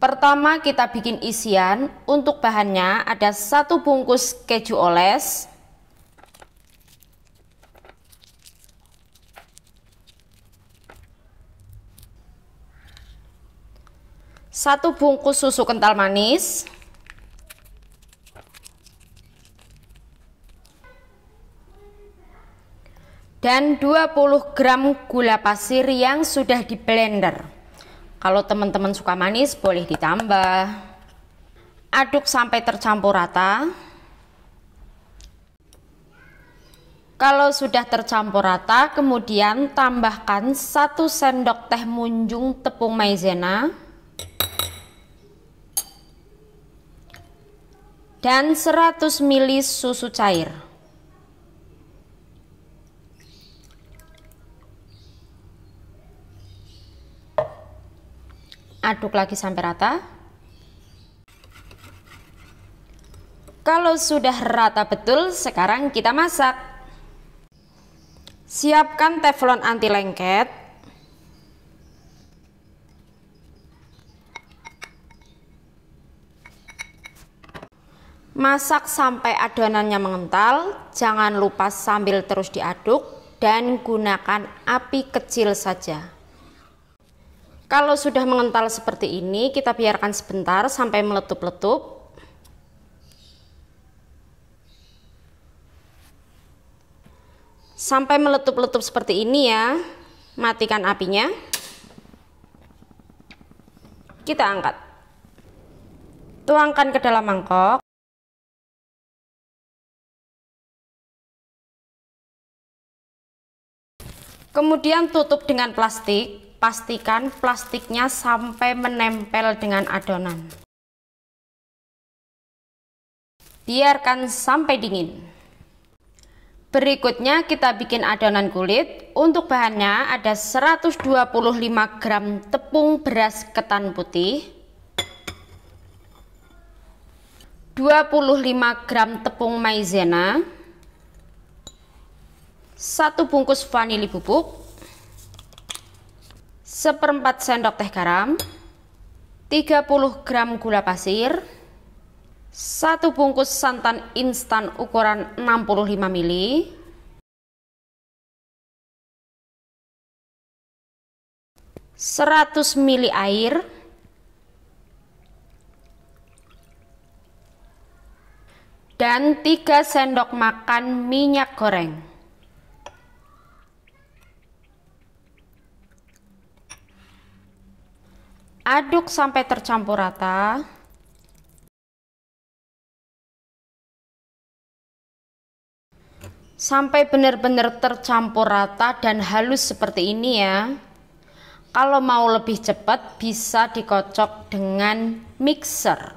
Pertama kita bikin isian Untuk bahannya ada satu bungkus keju oles Satu bungkus susu kental manis Dan 20 gram gula pasir yang sudah di blender kalau teman-teman suka manis boleh ditambah. Aduk sampai tercampur rata. Kalau sudah tercampur rata, kemudian tambahkan 1 sendok teh munjung tepung maizena dan 100 ml susu cair. aduk lagi sampai rata kalau sudah rata betul sekarang kita masak siapkan teflon anti lengket Masak sampai adonannya mengental, jangan lupa sambil terus diaduk dan gunakan api kecil saja. Kalau sudah mengental seperti ini, kita biarkan sebentar sampai meletup-letup. Sampai meletup-letup seperti ini ya. Matikan apinya. Kita angkat. Tuangkan ke dalam mangkok. Kemudian tutup dengan plastik pastikan plastiknya sampai menempel dengan adonan biarkan sampai dingin berikutnya kita bikin adonan kulit untuk bahannya ada 125 gram tepung beras ketan putih 25 gram tepung maizena 1 bungkus vanili bubuk seperempat sendok teh garam, 30 gram gula pasir, satu bungkus santan instan ukuran 65 ml, seratus mili air, dan tiga sendok makan minyak goreng. Aduk sampai tercampur rata. Sampai benar-benar tercampur rata dan halus seperti ini ya. Kalau mau lebih cepat bisa dikocok dengan mixer.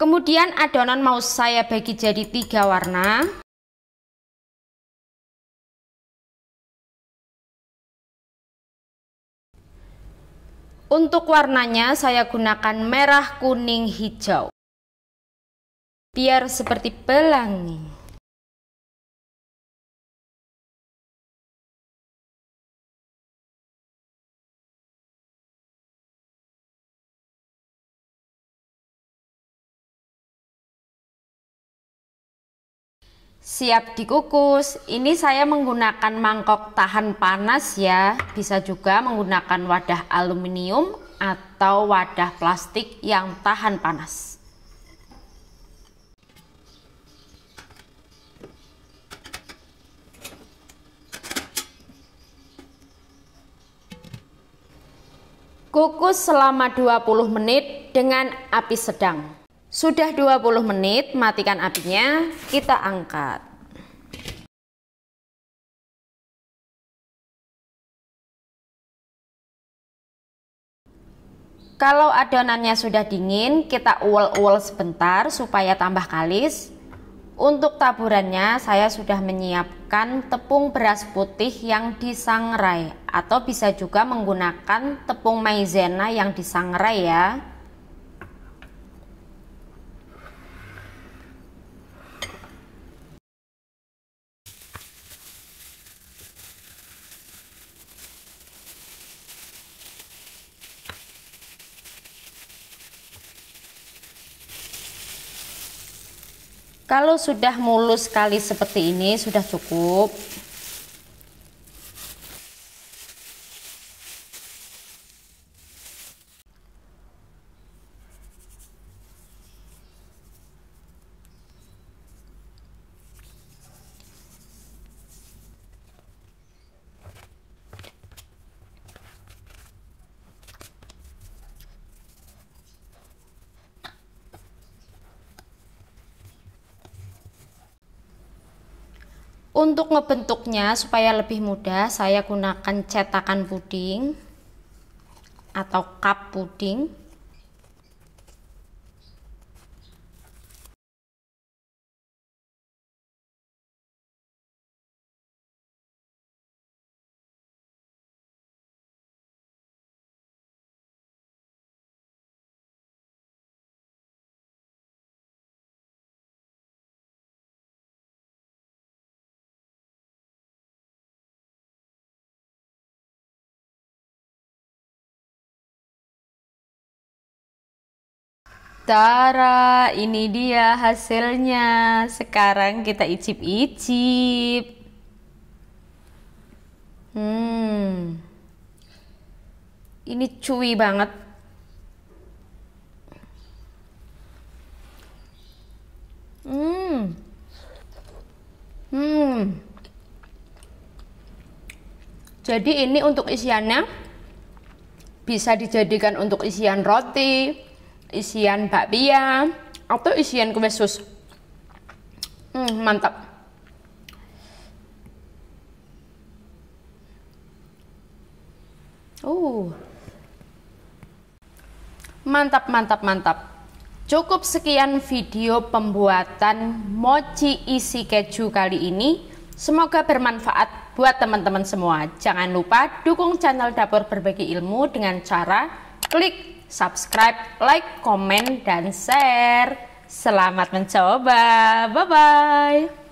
Kemudian adonan mau saya bagi jadi tiga warna. Untuk warnanya saya gunakan merah, kuning, hijau. Biar seperti pelangi. siap dikukus ini saya menggunakan mangkok tahan panas ya bisa juga menggunakan wadah aluminium atau wadah plastik yang tahan panas Kukus selama 20 menit dengan api sedang. Sudah 20 menit, matikan apinya, kita angkat. Kalau adonannya sudah dingin, kita uwel-uwel sebentar supaya tambah kalis. Untuk taburannya, saya sudah menyiapkan tepung beras putih yang disangrai atau bisa juga menggunakan tepung maizena yang disangrai ya. Kalau sudah mulus sekali seperti ini sudah cukup. Untuk ngebentuknya supaya lebih mudah, saya gunakan cetakan puding atau cup puding. Tara, ini dia hasilnya. Sekarang kita icip-icip. Hmm. Ini cuy banget. Hmm. Hmm. Jadi ini untuk isiannya bisa dijadikan untuk isian roti, isian bakpia atau isian kue sus hmm, mantap uh mantap mantap mantap cukup sekian video pembuatan mochi isi keju kali ini semoga bermanfaat buat teman-teman semua. Jangan lupa dukung channel Dapur Berbagi Ilmu dengan cara klik subscribe, like, komen, dan share. Selamat mencoba. Bye-bye.